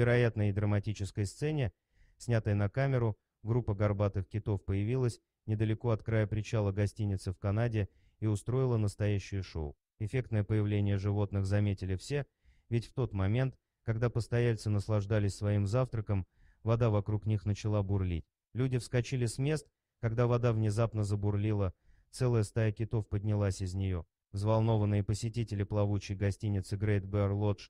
невероятной и драматической сцене, снятой на камеру, группа горбатых китов появилась недалеко от края причала гостиницы в Канаде и устроила настоящее шоу. Эффектное появление животных заметили все, ведь в тот момент, когда постояльцы наслаждались своим завтраком, вода вокруг них начала бурлить. Люди вскочили с мест, когда вода внезапно забурлила, целая стая китов поднялась из нее. Взволнованные посетители плавучей гостиницы Great Bear Lodge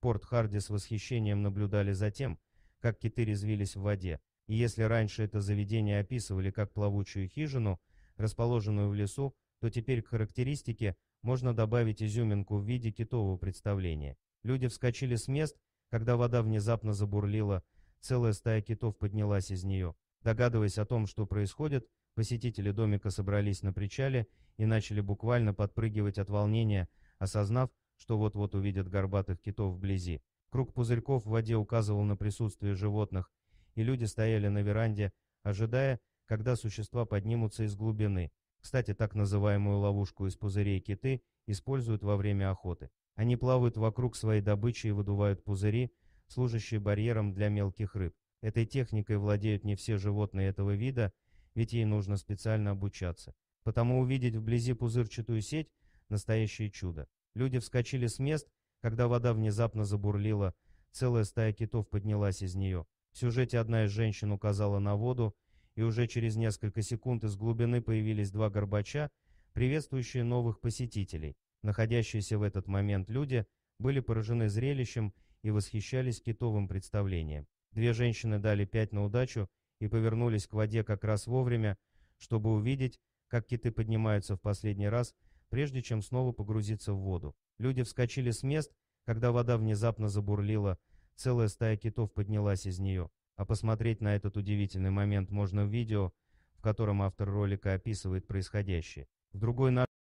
порт Харди с восхищением наблюдали за тем, как киты резвились в воде, и если раньше это заведение описывали как плавучую хижину, расположенную в лесу, то теперь к характеристике можно добавить изюминку в виде китового представления. Люди вскочили с мест, когда вода внезапно забурлила, целая стая китов поднялась из нее. Догадываясь о том, что происходит, посетители домика собрались на причале и начали буквально подпрыгивать от волнения, осознав, что вот-вот увидят горбатых китов вблизи. Круг пузырьков в воде указывал на присутствие животных, и люди стояли на веранде, ожидая, когда существа поднимутся из глубины. Кстати, так называемую ловушку из пузырей киты используют во время охоты. Они плавают вокруг своей добычи и выдувают пузыри, служащие барьером для мелких рыб. Этой техникой владеют не все животные этого вида, ведь ей нужно специально обучаться. Потому увидеть вблизи пузырчатую сеть – настоящее чудо. Люди вскочили с мест, когда вода внезапно забурлила, целая стая китов поднялась из нее. В сюжете одна из женщин указала на воду, и уже через несколько секунд из глубины появились два горбача, приветствующие новых посетителей. Находящиеся в этот момент люди были поражены зрелищем и восхищались китовым представлением. Две женщины дали пять на удачу и повернулись к воде как раз вовремя, чтобы увидеть, как киты поднимаются в последний раз – прежде чем снова погрузиться в воду. Люди вскочили с мест, когда вода внезапно забурлила, целая стая китов поднялась из нее. А посмотреть на этот удивительный момент можно в видео, в котором автор ролика описывает происходящее. В другой